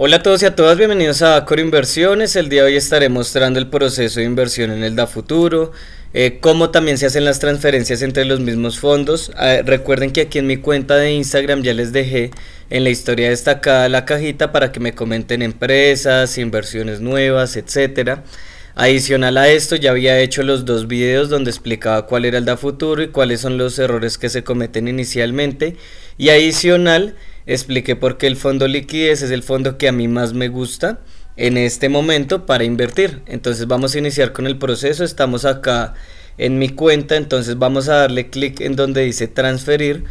Hola a todos y a todas, bienvenidos a Acor Inversiones. El día de hoy estaré mostrando el proceso de inversión en el DAFuturo, eh, cómo también se hacen las transferencias entre los mismos fondos. Ah, recuerden que aquí en mi cuenta de Instagram ya les dejé en la historia destacada la cajita para que me comenten empresas, inversiones nuevas, etc. Adicional a esto, ya había hecho los dos videos donde explicaba cuál era el futuro y cuáles son los errores que se cometen inicialmente. Y adicional, expliqué por qué el fondo liquidez es el fondo que a mí más me gusta en este momento para invertir. Entonces vamos a iniciar con el proceso. Estamos acá en mi cuenta, entonces vamos a darle clic en donde dice transferir.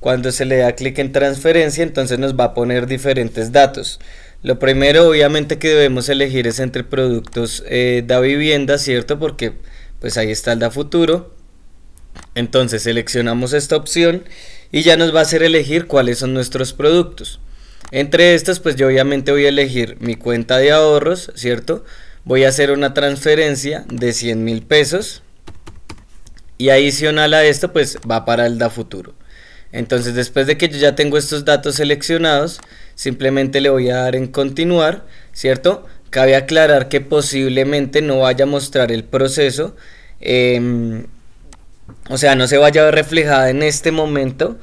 Cuando se le da clic en transferencia, entonces nos va a poner diferentes datos. Lo primero obviamente que debemos elegir es entre productos eh, da vivienda, ¿cierto? Porque pues ahí está el da futuro. Entonces seleccionamos esta opción y ya nos va a hacer elegir cuáles son nuestros productos. Entre estos pues yo obviamente voy a elegir mi cuenta de ahorros, ¿cierto? Voy a hacer una transferencia de 100 mil pesos y adicional a esto pues va para el da futuro Entonces después de que yo ya tengo estos datos seleccionados, simplemente le voy a dar en continuar, ¿cierto? Cabe aclarar que posiblemente no vaya a mostrar el proceso em, o sea, no se vaya a ver reflejada en este momento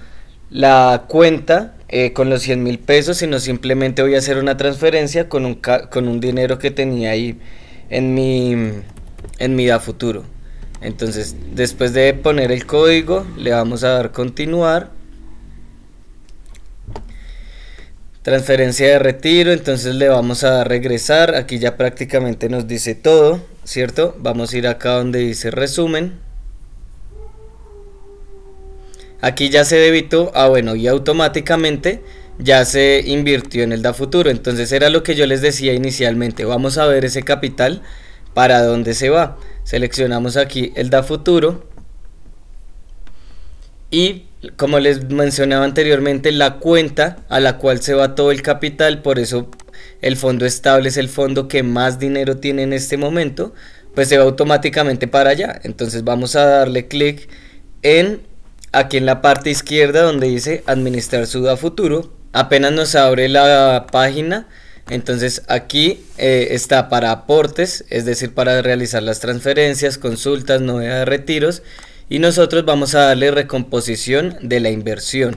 la cuenta eh, con los 100 mil pesos, sino simplemente voy a hacer una transferencia con un, con un dinero que tenía ahí en mi, en mi futuro. Entonces, después de poner el código, le vamos a dar continuar. Transferencia de retiro, entonces le vamos a dar regresar. Aquí ya prácticamente nos dice todo, ¿cierto? Vamos a ir acá donde dice resumen. Aquí ya se debitó, ah bueno, y automáticamente ya se invirtió en el da futuro. Entonces era lo que yo les decía inicialmente. Vamos a ver ese capital para dónde se va. Seleccionamos aquí el da futuro. Y como les mencionaba anteriormente, la cuenta a la cual se va todo el capital, por eso el fondo estable es el fondo que más dinero tiene en este momento, pues se va automáticamente para allá. Entonces vamos a darle clic en aquí en la parte izquierda donde dice administrar su a futuro, apenas nos abre la página, entonces aquí eh, está para aportes, es decir, para realizar las transferencias, consultas, novedades, retiros, y nosotros vamos a darle recomposición de la inversión.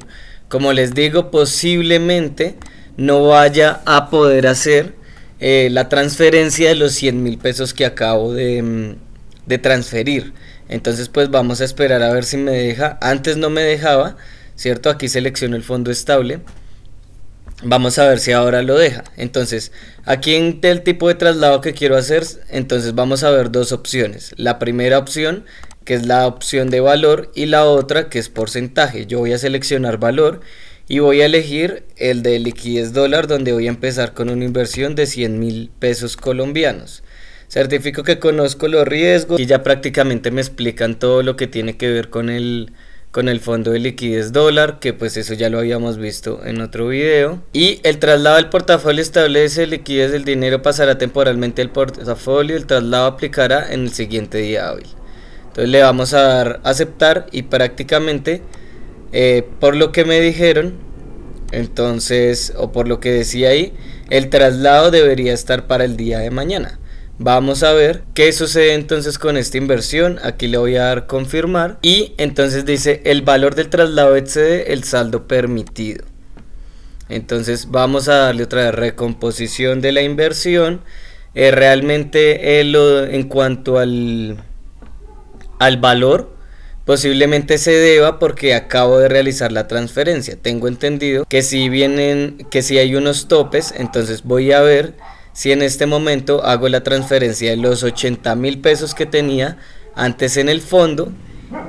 Como les digo, posiblemente no vaya a poder hacer eh, la transferencia de los 100 mil pesos que acabo de mm, transferir. Entonces pues vamos a esperar a ver si me deja. Antes no me dejaba, ¿cierto? Aquí selecciono el fondo estable. Vamos a ver si ahora lo deja. Entonces, aquí en el tipo de traslado que quiero hacer, entonces vamos a ver dos opciones. La primera opción, que es la opción de valor, y la otra, que es porcentaje. Yo voy a seleccionar valor y voy a elegir el de liquidez dólar, donde voy a empezar con una inversión de 100 mil pesos colombianos. Certifico que conozco los riesgos y ya prácticamente me explican todo lo que tiene que ver con el, con el fondo de liquidez dólar, que pues eso ya lo habíamos visto en otro video. Y el traslado del portafolio establece liquidez del dinero pasará temporalmente al portafolio, el traslado aplicará en el siguiente día hábil. Entonces le vamos a dar aceptar y prácticamente eh, por lo que me dijeron, entonces, o por lo que decía ahí, el traslado debería estar para el día de mañana. Vamos a ver qué sucede entonces con esta inversión. Aquí le voy a dar confirmar. Y entonces dice el valor del traslado excede el saldo permitido. Entonces vamos a darle otra vez recomposición de la inversión. Eh, realmente eh, en cuanto al, al valor, Posiblemente se deba porque acabo de realizar la transferencia. Tengo entendido que si vienen, que si hay unos topes, entonces voy a ver si en este momento hago la transferencia de los 80 mil pesos que tenía antes en el fondo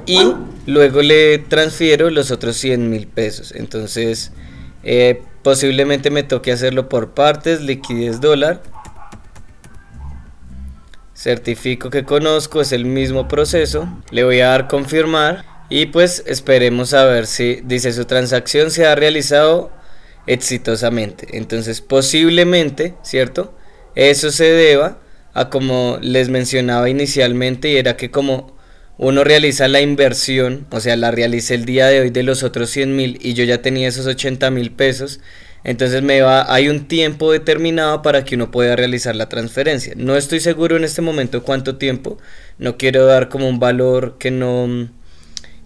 y luego le transfiero los otros 100 mil pesos. Entonces, eh, posiblemente me toque hacerlo por partes, liquidez dólar. Certifico que conozco, es el mismo proceso. Le voy a dar confirmar y pues esperemos a ver si dice su transacción se ha realizado exitosamente. Entonces, posiblemente, ¿cierto? Eso se deba a como les mencionaba inicialmente y era que como uno realiza la inversión, o sea, la realice el día de hoy de los otros 100 mil y yo ya tenía esos 80 mil pesos, entonces me va, hay un tiempo determinado para que uno pueda realizar la transferencia. No estoy seguro en este momento cuánto tiempo. No quiero dar como un valor que no,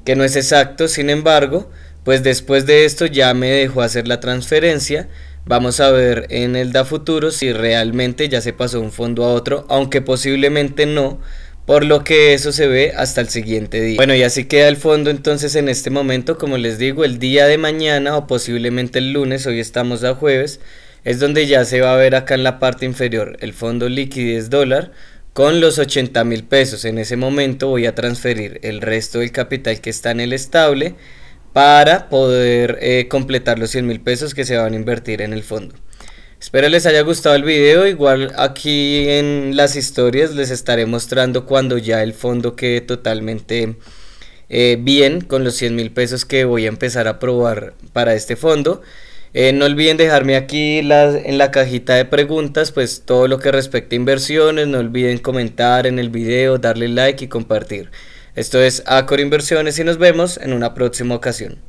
que no es exacto. Sin embargo, pues después de esto ya me dejó hacer la transferencia. Vamos a ver en el da futuro si realmente ya se pasó un fondo a otro, aunque posiblemente no, por lo que eso se ve hasta el siguiente día. Bueno, y así queda el fondo entonces en este momento, como les digo, el día de mañana o posiblemente el lunes, hoy estamos a jueves, es donde ya se va a ver acá en la parte inferior el fondo liquidez dólar con los 80 mil pesos. En ese momento voy a transferir el resto del capital que está en el estable para poder eh, completar los 100 mil pesos que se van a invertir en el fondo. Espero les haya gustado el video, igual aquí en las historias les estaré mostrando cuando ya el fondo quede totalmente eh, bien con los 100 mil pesos que voy a empezar a probar para este fondo. Eh, no olviden dejarme aquí en la cajita de preguntas pues todo lo que respecta a inversiones, no olviden comentar en el video, darle like y compartir. Esto es Acor Inversiones y nos vemos en una próxima ocasión.